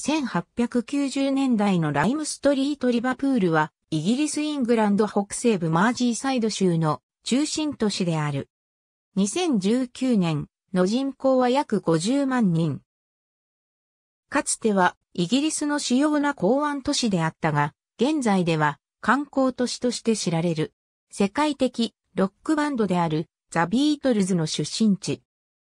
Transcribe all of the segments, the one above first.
1890年代のライムストリートリバプールは、イギリスイングランド北西部マージーサイド州の中心都市である。2019年の人口は約50万人。かつてはイギリスの主要な港湾都市であったが、現在では観光都市として知られる。世界的ロックバンドであるザ・ビートルズの出身地。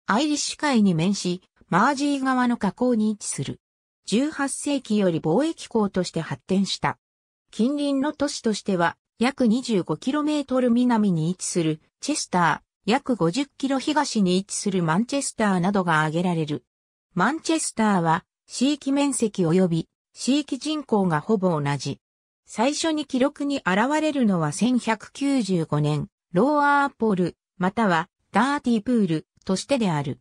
アイリッシュ海に面し、マージー側の河口に位置する。18世紀より貿易港として発展した。近隣の都市としては、約 25km 南に位置するチェスター、約 50km 東に位置するマンチェスターなどが挙げられる。マンチェスターは、地域面積及び、地域人口がほぼ同じ。最初に記録に現れるのは1195年、ローアーポール、またはダーティープールとしてである。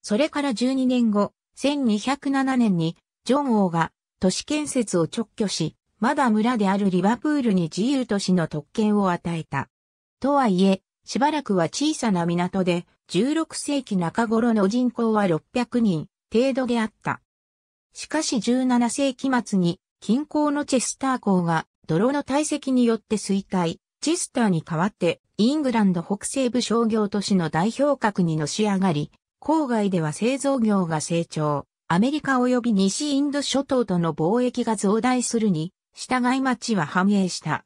それから12年後、1207年にジョン王が都市建設を直挙し、まだ村であるリバプールに自由都市の特権を与えた。とはいえ、しばらくは小さな港で、16世紀中頃の人口は600人程度であった。しかし17世紀末に、近郊のチェスター港が泥の堆積によって衰退、チェスターに代わってイングランド北西部商業都市の代表格にのし上がり、郊外では製造業が成長、アメリカ及び西インド諸島との貿易が増大するに、従い町は繁栄した。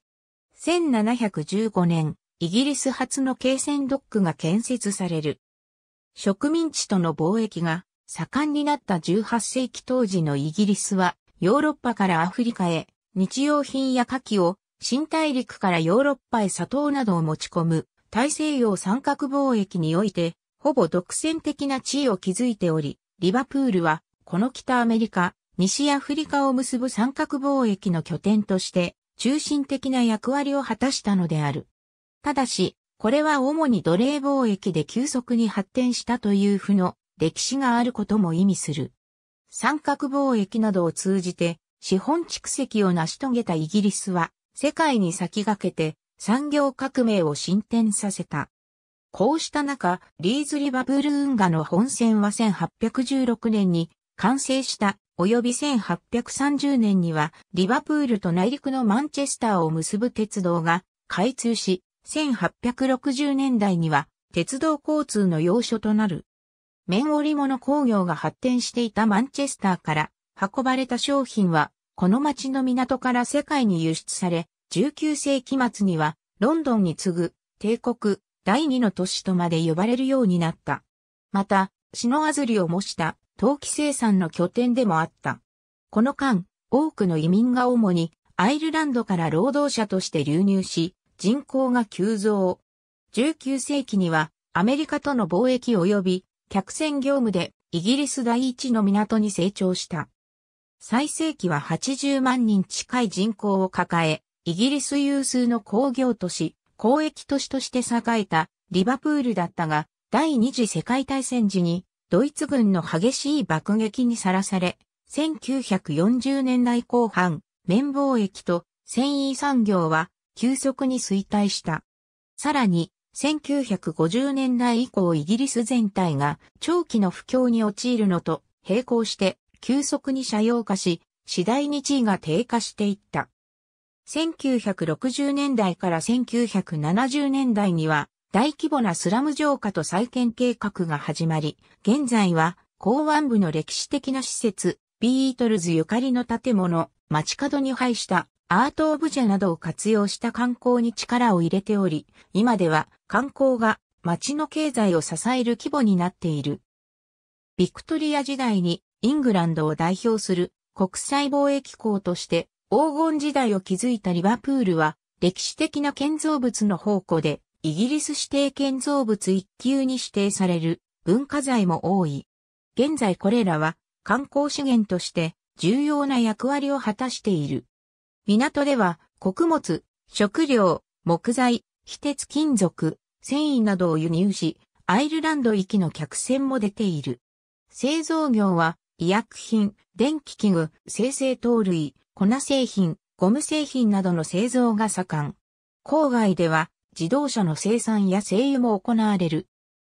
1715年、イギリス初の軽船ドックが建設される。植民地との貿易が盛んになった18世紀当時のイギリスは、ヨーロッパからアフリカへ、日用品や火器を、新大陸からヨーロッパへ砂糖などを持ち込む、大西洋三角貿易において、ほぼ独占的な地位を築いており、リバプールはこの北アメリカ、西アフリカを結ぶ三角貿易の拠点として、中心的な役割を果たしたのである。ただし、これは主に奴隷貿易で急速に発展したという負の歴史があることも意味する。三角貿易などを通じて資本蓄積を成し遂げたイギリスは世界に先駆けて産業革命を進展させた。こうした中、リーズリバブル運河の本線は1816年に完成した、及び1830年にはリバプールと内陸のマンチェスターを結ぶ鉄道が開通し、1860年代には鉄道交通の要所となる。綿織物工業が発展していたマンチェスターから運ばれた商品は、この町の港から世界に輸出され、19世紀末にはロンドンに次ぐ帝国第二の都市とまで呼ばれるようになった。また、篠あずりを模した陶器生産の拠点でもあった。この間、多くの移民が主にアイルランドから労働者として流入し、人口が急増。19世紀にはアメリカとの貿易及び客船業務でイギリス第一の港に成長した。最盛期は80万人近い人口を抱え、イギリス有数の工業都市、交易都市として栄えたリバプールだったが、第二次世界大戦時にドイツ軍の激しい爆撃にさらされ、1940年代後半、綿貿易と繊維産業は急速に衰退した。さらに、1950年代以降イギリス全体が長期の不況に陥るのと並行して急速に斜陽化し、次第に地位が低下していった。1960年代から1970年代には大規模なスラム浄化と再建計画が始まり、現在は港湾部の歴史的な施設、ビートルズゆかりの建物、街角に配したアート・オブジェなどを活用した観光に力を入れており、今では観光が街の経済を支える規模になっている。ビクトリア時代にイングランドを代表する国際貿易港として黄金時代を築いたリバプールは歴史的な建造物の宝庫でイギリス指定建造物一級に指定される文化財も多い。現在これらは観光資源として重要な役割を果たしている。港では穀物、食料、木材、非鉄金属、繊維などを輸入し、アイルランド行きの客船も出ている。製造業は医薬品、電気器具、生成糖類、粉製品、ゴム製品などの製造が盛ん。郊外では自動車の生産や製油も行われる。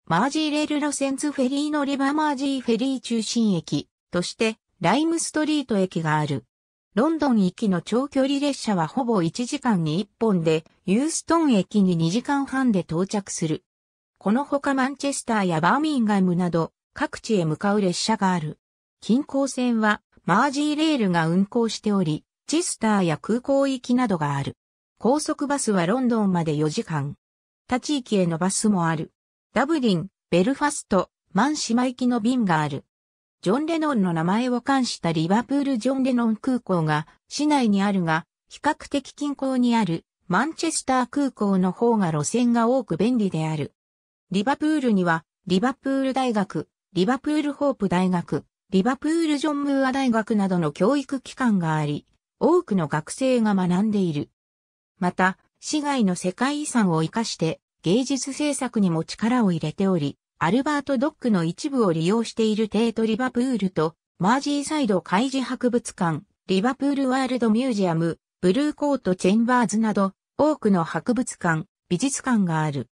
マージーレール路線ズフェリーのリバーマージーフェリー中心駅としてライムストリート駅がある。ロンドン行きの長距離列車はほぼ1時間に1本で、ユーストン駅に2時間半で到着する。このほかマンチェスターやバーミンガムなど各地へ向かう列車がある。近郊線はマージーレールが運行しており、チェスターや空港行きなどがある。高速バスはロンドンまで4時間。他地域へのバスもある。ダブリン、ベルファスト、マン島行きの便がある。ジョン・レノンの名前を冠したリバプール・ジョン・レノン空港が市内にあるが、比較的近郊にあるマンチェスター空港の方が路線が多く便利である。リバプールには、リバプール大学、リバプールホープ大学、リバプールジョンムーア大学などの教育機関があり、多くの学生が学んでいる。また、市外の世界遺産を活かして芸術制作にも力を入れており、アルバート・ドックの一部を利用しているテート・リバプールと、マージーサイド海事博物館、リバプールワールドミュージアム、ブルーコート・チェンバーズなど、多くの博物館、美術館がある。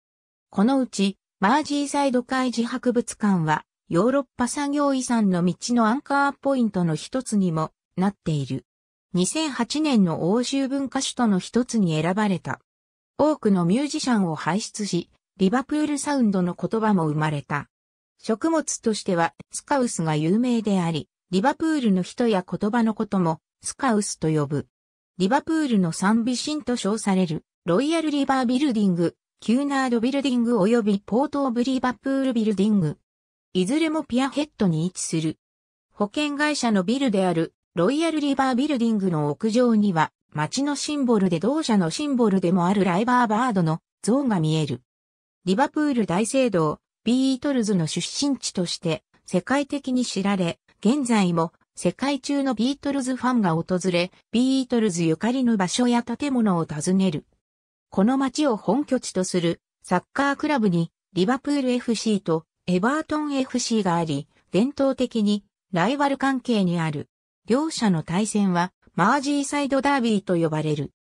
このうち、マージーサイド海事博物館は、ヨーロッパ産業遺産の道のアンカーポイントの一つにもなっている。2008年の欧州文化首都の一つに選ばれた。多くのミュージシャンを輩出し、リバプールサウンドの言葉も生まれた。食物としてはスカウスが有名であり、リバプールの人や言葉のこともスカウスと呼ぶ。リバプールの三美神と称されるロイヤルリバービルディング、キューナードビルディング及びポートオブリバプールビルディング。いずれもピアヘッドに位置する。保険会社のビルであるロイヤルリバービルディングの屋上には、街のシンボルで同社のシンボルでもあるライバーバードの像が見える。リバプール大聖堂、ビートルズの出身地として世界的に知られ、現在も世界中のビートルズファンが訪れ、ビートルズゆかりの場所や建物を訪ねる。この街を本拠地とするサッカークラブにリバプール FC とエバートン FC があり、伝統的にライバル関係にある。両者の対戦はマージーサイドダービーと呼ばれる。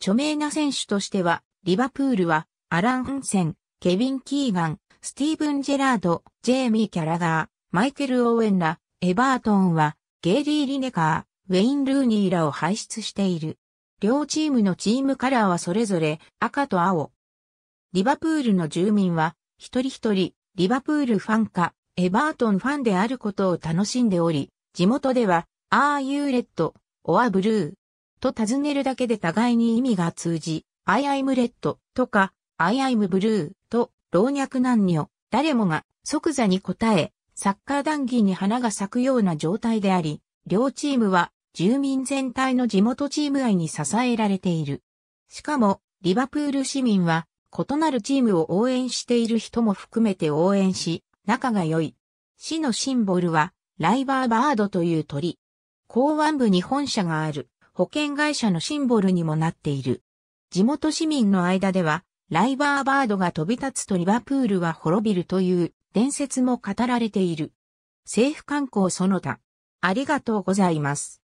著名な選手としては、リバプールは、アラン・フンセン、ケビン・キーガン、スティーブン・ジェラード、ジェイミー・キャラガー、マイケル・オーウェンら、エバートンは、ゲイリー・リネカー、ウェイン・ルーニーらを輩出している。両チームのチームカラーはそれぞれ赤と青。リバプールの住民は、一人一人、リバプールファンか、エバートンファンであることを楽しんでおり、地元では、Are you red or blue? と尋ねるだけで互いに意味が通じ、I am red とか I am blue と老若男女、誰もが即座に答え、サッカー談義に花が咲くような状態であり、両チームは住民全体の地元チーム愛に支えられている。しかも、リバプール市民は異なるチームを応援している人も含めて応援し、仲が良い。市のシンボルは、ライバーバードという鳥。港湾部に本社がある保険会社のシンボルにもなっている。地元市民の間では、ライバーバードが飛び立つとリバプールは滅びるという伝説も語られている。政府観光その他。ありがとうございます。